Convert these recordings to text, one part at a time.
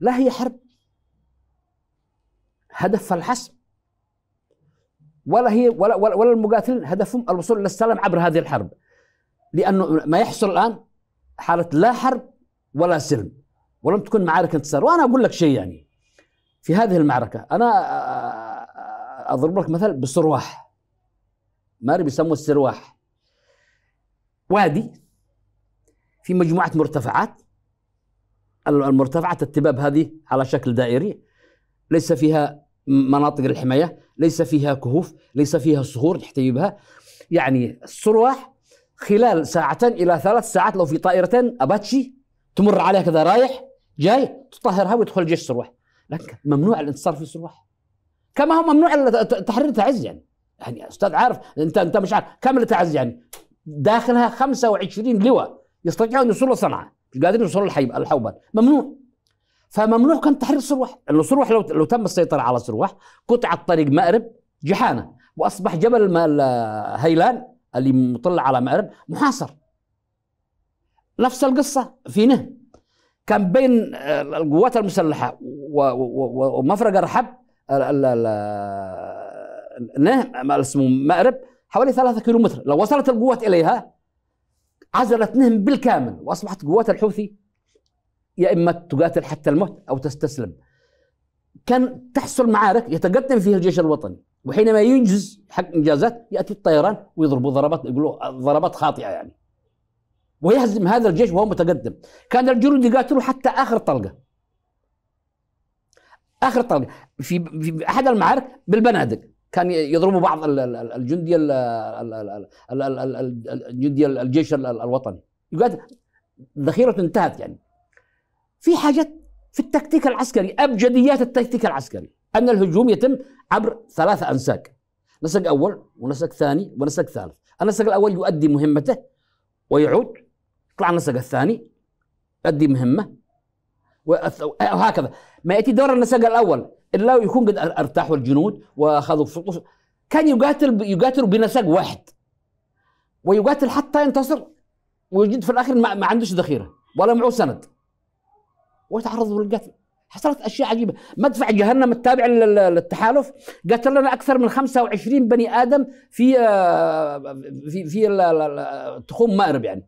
لا هي حرب هدفها الحسم ولا هي ولا ولا, ولا المقاتلين هدفهم الوصول الى السلام عبر هذه الحرب لانه ما يحصل الان حاله لا حرب ولا سلم ولم تكن معارك انتصار وانا اقول لك شيء يعني في هذه المعركه انا اضرب لك مثل بصرواح ماري بيسموه السرواح وادي في مجموعه مرتفعات المرتفعة التباب هذه على شكل دائري ليس فيها مناطق الحماية ليس فيها كهوف ليس فيها صخور تحتوي بها يعني الصروح خلال ساعتين إلى ثلاث ساعات لو في طائرتين أباتشي تمر عليها كذا رايح جاي تطهرها ويدخل الجيش الصروح لكن ممنوع الانتصار في الصروح كما هو ممنوع تحرير تعز يعني يعني استاذ عارف انت انت مش عارف كم تعز يعني داخلها 25 لواء يستطيعون يوصلوا صنعاء مش قادرين يوصلوا الحوبات ممنوع فممنوع كان تحرير سروح لانه سروح لو, لو تم السيطره على سروح قطعت طريق مأرب جحانه واصبح جبل هيلان اللي مطل على مأرب محاصر نفس القصه في نه كان بين آه، القوات المسلحه ومفرق الرحب اسمه مأرب حوالي ثلاثة كيلومتر لو وصلت القوات إليها عزلت نهم بالكامل واصبحت قوات الحوثي يا اما تقاتل حتى الموت او تستسلم كان تحصل معارك يتقدم فيها الجيش الوطني وحينما ينجز حق انجازات ياتي الطيران ويضربوا ضربات يقولوا ضربات خاطئه يعني ويهزم هذا الجيش وهو متقدم كان الجنود يقاتلوا حتى اخر طلقه اخر طلقه في, في احد المعارك بالبنادق كان يضربوا بعض الجندي الجندي الجيش الوطني يقول ذخيرة انتهت يعني في حاجة في التكتيك العسكري أبجديات التكتيك العسكري أن الهجوم يتم عبر ثلاثة أنساك نسق أول ونسق ثاني ونسق ثالث النسق الأول يؤدي مهمته ويعود يطلع النسق الثاني يؤدي مهمة وهكذا ما ياتي دور النسق الاول الا يكون قد ارتاحوا الجنود واخذوا سلطه كان يقاتل يقاتل بنسق واحد ويقاتل حتى ينتصر ويجد في الاخر ما, ما عندوش ذخيره ولا معه سند وتعرضوا للقتل حصلت اشياء عجيبه مدفع جهنم التابع للتحالف قتل لنا اكثر من 25 بني ادم في آه، في في تخوم مأرب يعني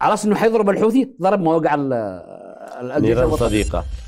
على اساس انه حيضرب الحوثي ضرب مواقع الأجهزة نيران صديقة